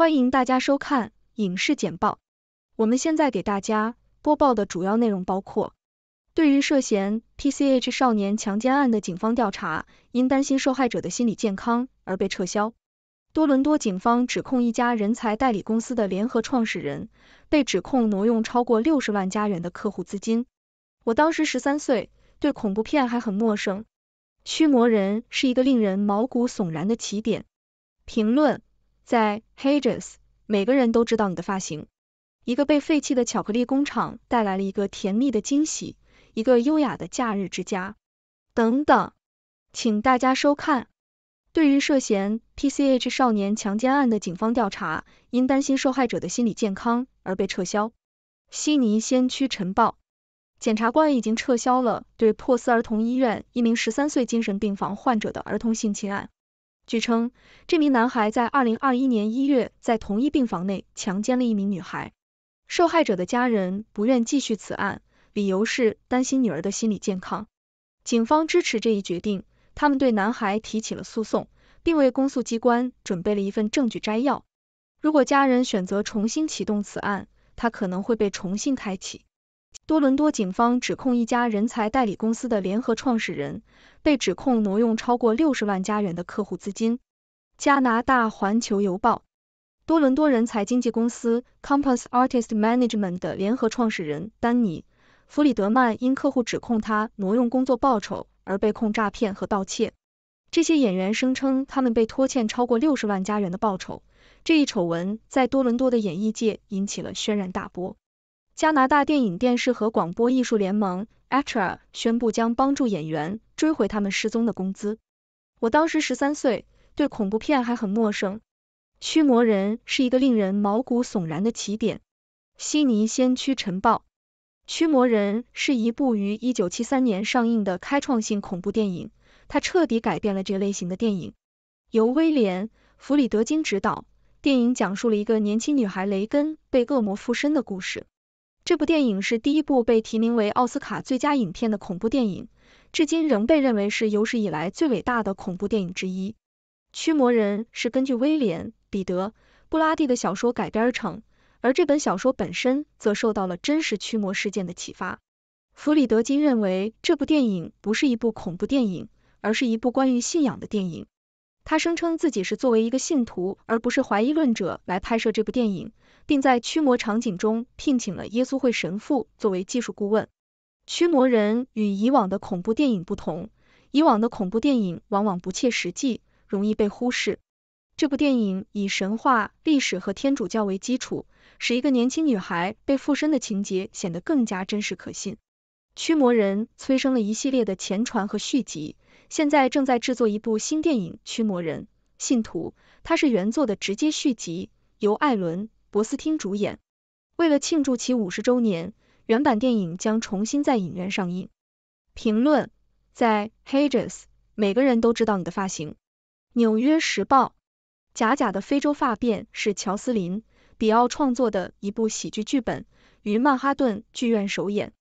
欢迎大家收看影视简报。我们现在给大家播报的主要内容包括：对于涉嫌 PCH 少年强奸案的警方调查，因担心受害者的心理健康而被撤销；多伦多警方指控一家人才代理公司的联合创始人被指控挪用超过六十万加元的客户资金。我当时十三岁，对恐怖片还很陌生，《驱魔人》是一个令人毛骨悚然的起点。评论。在 Hedges，每个人都知道你的发型。一个被废弃的巧克力工厂带来了一个甜蜜的惊喜，一个优雅的假日之家。等等，请大家收看。对于涉嫌 PCH 少年强奸案的警方调查，因担心受害者的心理健康而被撤销。悉尼先驱晨报，检察官已经撤销了对珀斯儿童医院一名十三岁精神病房患者的儿童性侵案。据称，这名男孩在二零二一年一月在同一病房内强奸了一名女孩。受害者的家人不愿继续此案，理由是担心女儿的心理健康。警方支持这一决定，他们对男孩提起了诉讼，并为公诉机关准备了一份证据摘要。如果家人选择重新启动此案，他可能会被重新开启。多伦多警方指控一家人才代理公司的联合创始人被指控挪用超过六十万加元的客户资金。加拿大环球邮报：多伦多人才经纪公司 Compass Artist Management 的联合创始人丹尼·弗里德曼因客户指控他挪用工作报酬而被控诈骗和盗窃。这些演员声称他们被拖欠超过六十万加元的报酬，这一丑闻在多伦多的演艺界引起了轩然大波。加拿大电影电视和广播艺术联盟 （ACTRA） 宣布将帮助演员追回他们失踪的工资。我当时十三岁，对恐怖片还很陌生，《驱魔人》是一个令人毛骨悚然的起点。悉尼先驱晨报，《驱魔人》是一部于一九七三年上映的开创性恐怖电影，它彻底改变了这类型的电影。由威廉·弗里德金执导，电影讲述了一个年轻女孩雷根被恶魔附身的故事。这部电影是第一部被提名为奥斯卡最佳影片的恐怖电影，至今仍被认为是有史以来最伟大的恐怖电影之一。《驱魔人》是根据威廉·彼得·布拉蒂的小说改编而成，而这本小说本身则受到了真实驱魔事件的启发。弗里德金认为，这部电影不是一部恐怖电影，而是一部关于信仰的电影。他声称自己是作为一个信徒，而不是怀疑论者来拍摄这部电影，并在驱魔场景中聘请了耶稣会神父作为技术顾问。驱魔人与以往的恐怖电影不同，以往的恐怖电影往往不切实际，容易被忽视。这部电影以神话、历史和天主教为基础，使一个年轻女孩被附身的情节显得更加真实可信。驱魔人催生了一系列的前传和续集。现在正在制作一部新电影《驱魔人信徒》，它是原作的直接续集，由艾伦·博斯汀主演。为了庆祝其五十周年，原版电影将重新在影院上映。评论在 Hedges，每个人都知道你的发型。《纽约时报》假假的非洲发辫是乔斯林·比奥创作的一部喜剧剧本，于曼哈顿剧院首演。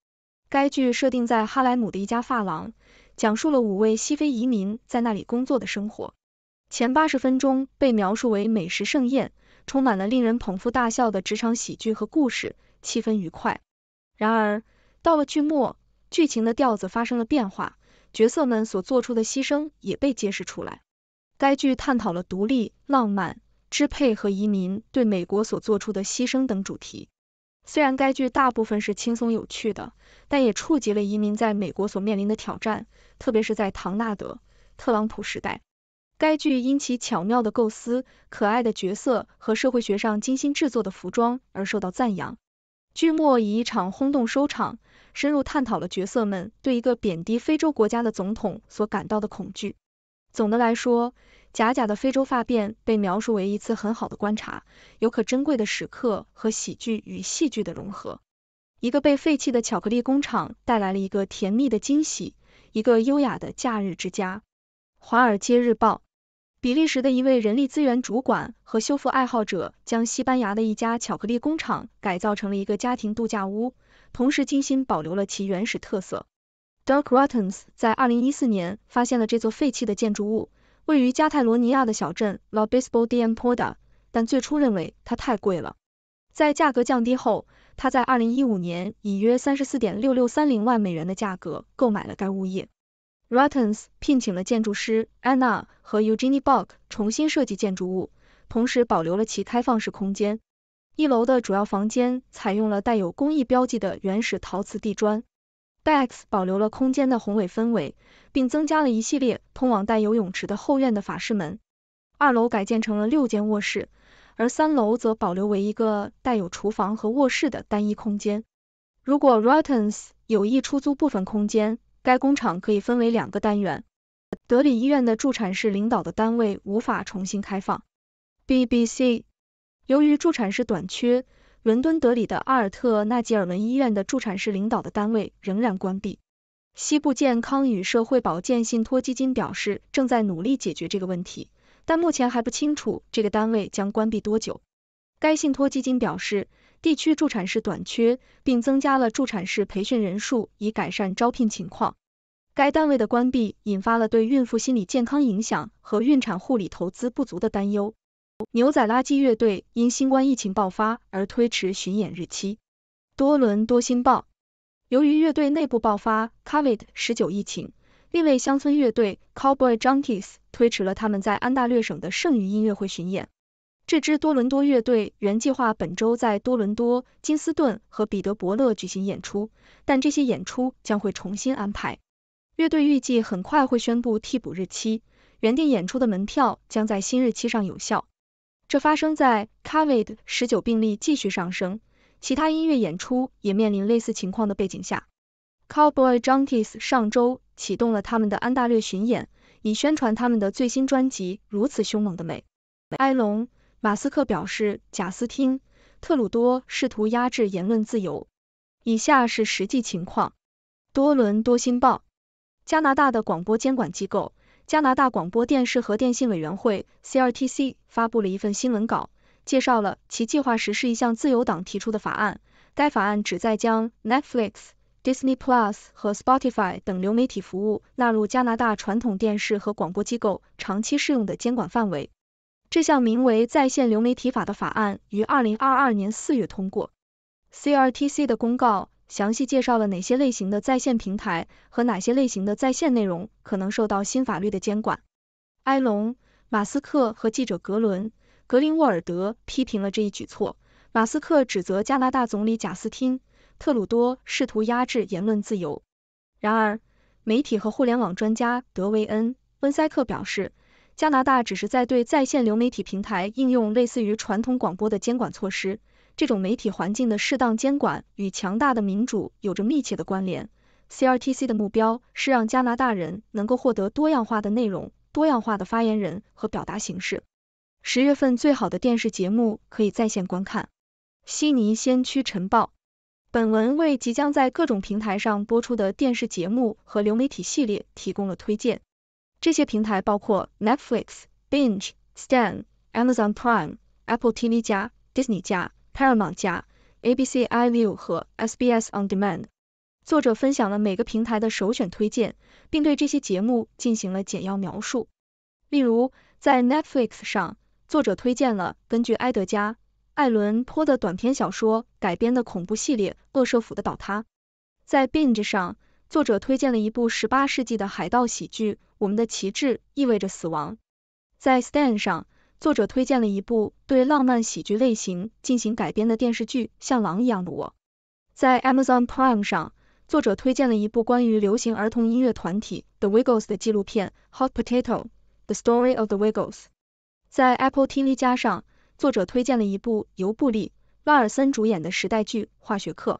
该剧设定在哈莱姆的一家发廊。讲述了五位西非移民在那里工作的生活。前八十分钟被描述为美食盛宴，充满了令人捧腹大笑的职场喜剧和故事，气氛愉快。然而，到了剧末，剧情的调子发生了变化，角色们所做出的牺牲也被揭示出来。该剧探讨了独立、浪漫、支配和移民对美国所做出的牺牲等主题。虽然该剧大部分是轻松有趣的，但也触及了移民在美国所面临的挑战，特别是在唐纳德·特朗普时代。该剧因其巧妙的构思、可爱的角色和社会学上精心制作的服装而受到赞扬。剧末以一场轰动收场，深入探讨了角色们对一个贬低非洲国家的总统所感到的恐惧。总的来说，贾贾的非洲发辫被描述为一次很好的观察，有可珍贵的时刻和喜剧与戏剧的融合。一个被废弃的巧克力工厂带来了一个甜蜜的惊喜，一个优雅的假日之家。《华尔街日报》：比利时的一位人力资源主管和修复爱好者将西班牙的一家巧克力工厂改造成了一个家庭度假屋，同时精心保留了其原始特色。d i r c r o t t e n s 在二零一四年发现了这座废弃的建筑物，位于加泰罗尼亚的小镇 La Bisbal de l'Empordà，但最初认为它太贵了。在价格降低后，他在二零一五年以约三十四点六六三零万美元的价格购买了该物业。r o t t e n s 聘请了建筑师 Anna 和 e u g e n i e Bock 重新设计建筑物，同时保留了其开放式空间。一楼的主要房间采用了带有工艺标记的原始陶瓷地砖。X 保留了空间的宏伟氛围，并增加了一系列通往带有泳池的后院的法式门。二楼改建成了六间卧室，而三楼则保留为一个带有厨房和卧室的单一空间。如果 Rotans 有意出租部分空间，该工厂可以分为两个单元。德里医院的助产士领导的单位无法重新开放。BBC 由于助产士短缺。伦敦德里的阿尔特纳吉尔文医院的助产士领导的单位仍然关闭。西部健康与社会保健信托基金表示，正在努力解决这个问题，但目前还不清楚这个单位将关闭多久。该信托基金表示，地区助产士短缺，并增加了助产士培训人数以改善招聘情况。该单位的关闭引发了对孕妇心理健康影响和孕产护理投资不足的担忧。牛仔垃圾乐队因新冠疫情爆发而推迟巡演日期。多伦多新报：由于乐队内部爆发 Covid 十九疫情，另位乡村乐队 Cowboy Junkies 推迟了他们在安大略省的剩余音乐会巡演。这支多伦多乐队原计划本周在多伦多、金斯顿和彼得伯勒举行演出，但这些演出将会重新安排。乐队预计很快会宣布替补日期，原定演出的门票将在新日期上有效。这发生在 COVID 十九病例继续上升，其他音乐演出也面临类似情况的背景下。Cowboy Junkies 上周启动了他们的安大略巡演，以宣传他们的最新专辑《如此凶猛的美》。埃隆·马斯克表示，贾斯汀·特鲁多试图压制言论自由。以下是实际情况。多伦多新报，加拿大的广播监管机构。加拿大广播电视和电信委员会 （CRTC） 发布了一份新闻稿，介绍了其计划实施一项自由党提出的法案。该法案旨在将 Netflix、Disney Plus 和 Spotify 等流媒体服务纳入加拿大传统电视和广播机构长期适用的监管范围。这项名为《在线流媒体法》的法案于2022年4月通过。CRTC 的公告。详细介绍了哪些类型的在线平台和哪些类型的在线内容可能受到新法律的监管。埃隆·马斯克和记者格伦·格林沃尔德批评了这一举措，马斯克指责加拿大总理贾斯汀·特鲁多试图压制言论自由。然而，媒体和互联网专家德维恩·温塞克表示，加拿大只是在对在线流媒体平台应用类似于传统广播的监管措施。这种媒体环境的适当监管与强大的民主有着密切的关联。CRTC 的目标是让加拿大人能够获得多样化的内容、多样化的发言人和表达形式。十月份最好的电视节目可以在线观看。悉尼先驱晨报。本文为即将在各种平台上播出的电视节目和流媒体系列提供了推荐。这些平台包括 Netflix、Binge、Stan、Amazon Prime、Apple TV 加、Disney 加。Paramount 加 ABC iView 和 SBS On Demand。作者分享了每个平台的首选推荐，并对这些节目进行了简要描述。例如，在 Netflix 上，作者推荐了根据埃德加·艾伦·坡的短篇小说改编的恐怖系列《恶舍府的倒塌》；在 binge 上，作者推荐了一部十八世纪的海盗喜剧《我们的旗帜意味着死亡》；在 Stan 上。作者推荐了一部对浪漫喜剧类型进行改编的电视剧《像狼一样的我》。在 Amazon Prime 上，作者推荐了一部关于流行儿童音乐团体 The Wiggles 的纪录片《Hot Potato: The Story of The Wiggles》。在 Apple TV 加上，作者推荐了一部由布利·拉尔森主演的时代剧《化学课》。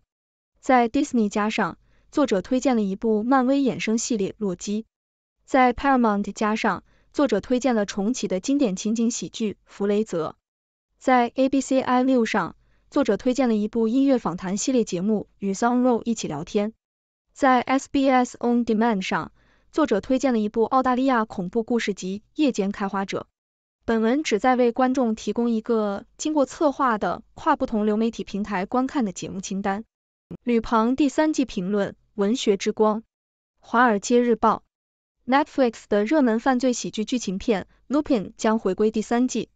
在 Disney 加上，作者推荐了一部漫威衍生系列《洛基》。在 Paramount 加上。作者推荐了重启的经典情景喜剧《弗雷泽》。在 ABC i6 上，作者推荐了一部音乐访谈系列节目《与 Songroll 一起聊天》。在 SBS On Demand 上，作者推荐了一部澳大利亚恐怖故事集《夜间开花者》。本文旨在为观众提供一个经过策划的跨不同流媒体平台观看的节目清单。吕庞第三季评论《文学之光》《华尔街日报》。Netflix 的热门犯罪喜剧剧情片《l u p i n 将回归第三季。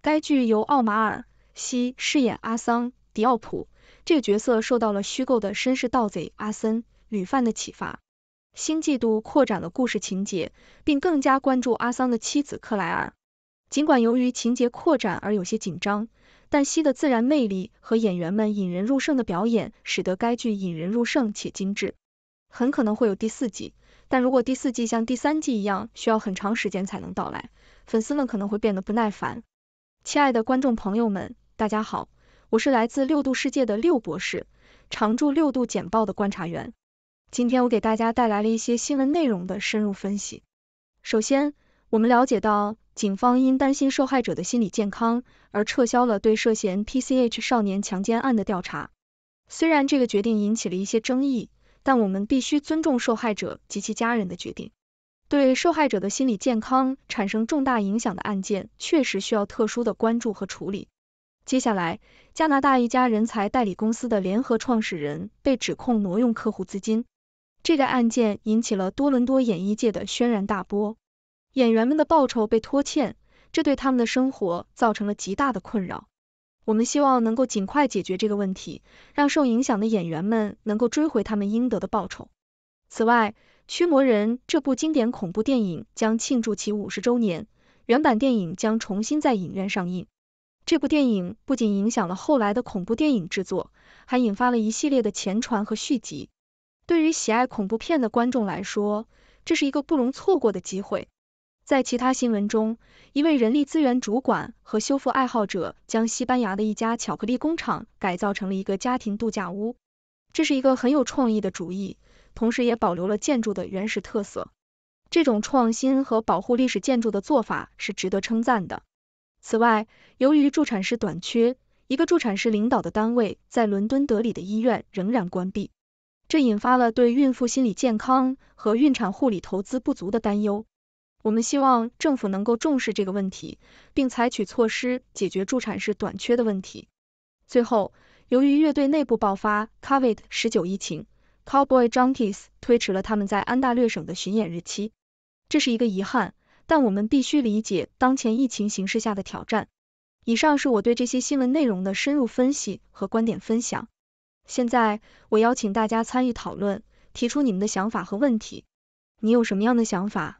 该剧由奥马尔·西饰演阿桑·迪奥普这个角色，受到了虚构的绅士盗贼阿森吕犯的启发。新季度扩展了故事情节，并更加关注阿桑的妻子克莱尔。尽管由于情节扩展而有些紧张，但西的自然魅力和演员们引人入胜的表演，使得该剧引人入胜且精致。很可能会有第四季。但如果第四季像第三季一样需要很长时间才能到来，粉丝们可能会变得不耐烦。亲爱的观众朋友们，大家好，我是来自六度世界的六博士，常驻六度简报的观察员。今天我给大家带来了一些新闻内容的深入分析。首先，我们了解到警方因担心受害者的心理健康而撤销了对涉嫌 PCH 少年强奸案的调查，虽然这个决定引起了一些争议。但我们必须尊重受害者及其家人的决定。对受害者的心理健康产生重大影响的案件，确实需要特殊的关注和处理。接下来，加拿大一家人才代理公司的联合创始人被指控挪用客户资金，这个案件引起了多伦多演艺界的轩然大波。演员们的报酬被拖欠，这对他们的生活造成了极大的困扰。我们希望能够尽快解决这个问题，让受影响的演员们能够追回他们应得的报酬。此外，《驱魔人》这部经典恐怖电影将庆祝其五十周年，原版电影将重新在影院上映。这部电影不仅影响了后来的恐怖电影制作，还引发了一系列的前传和续集。对于喜爱恐怖片的观众来说，这是一个不容错过的机会。在其他新闻中，一位人力资源主管和修复爱好者将西班牙的一家巧克力工厂改造成了一个家庭度假屋，这是一个很有创意的主意，同时也保留了建筑的原始特色。这种创新和保护历史建筑的做法是值得称赞的。此外，由于助产士短缺，一个助产士领导的单位在伦敦德里的医院仍然关闭，这引发了对孕妇心理健康和孕产护理投资不足的担忧。我们希望政府能够重视这个问题，并采取措施解决助产士短缺的问题。最后，由于乐队内部爆发 COVID 十九疫情，Cowboy Junkies 推迟了他们在安大略省的巡演日期，这是一个遗憾，但我们必须理解当前疫情形势下的挑战。以上是我对这些新闻内容的深入分析和观点分享。现在，我邀请大家参与讨论，提出你们的想法和问题。你有什么样的想法？